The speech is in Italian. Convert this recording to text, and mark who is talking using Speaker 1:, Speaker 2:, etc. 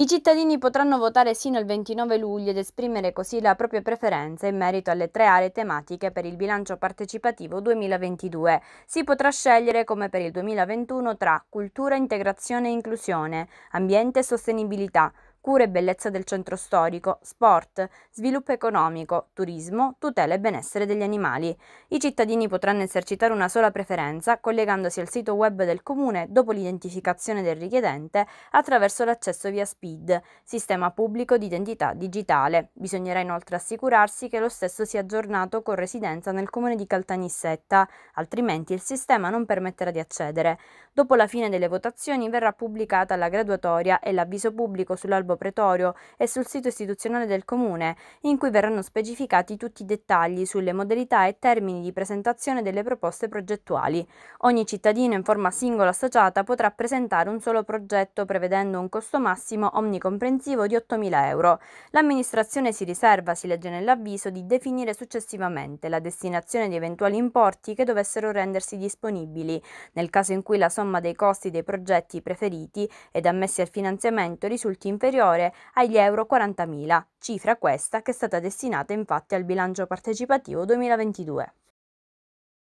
Speaker 1: I cittadini potranno votare sino al 29 luglio ed esprimere così la propria preferenza in merito alle tre aree tematiche per il bilancio partecipativo 2022. Si potrà scegliere, come per il 2021, tra cultura, integrazione e inclusione, ambiente e sostenibilità, cura e bellezza del centro storico, sport, sviluppo economico, turismo, tutela e benessere degli animali. I cittadini potranno esercitare una sola preferenza collegandosi al sito web del comune dopo l'identificazione del richiedente attraverso l'accesso via SPID, sistema pubblico di identità digitale. Bisognerà inoltre assicurarsi che lo stesso sia aggiornato con residenza nel comune di Caltanissetta, altrimenti il sistema non permetterà di accedere. Dopo la fine delle votazioni verrà pubblicata la graduatoria e l'avviso pubblico sull'albo Albo Pretorio e sul sito istituzionale del Comune, in cui verranno specificati tutti i dettagli sulle modalità e termini di presentazione delle proposte progettuali. Ogni cittadino in forma singola associata potrà presentare un solo progetto prevedendo un costo massimo omnicomprensivo di 8.000 euro. L'amministrazione si riserva, si legge nell'avviso, di definire successivamente la destinazione di eventuali importi che dovessero rendersi disponibili, nel caso in cui la somma dei costi dei progetti preferiti ed ammessi al finanziamento risulti inferiore superiore agli euro 40.000, cifra questa che è stata destinata infatti al bilancio partecipativo 2022.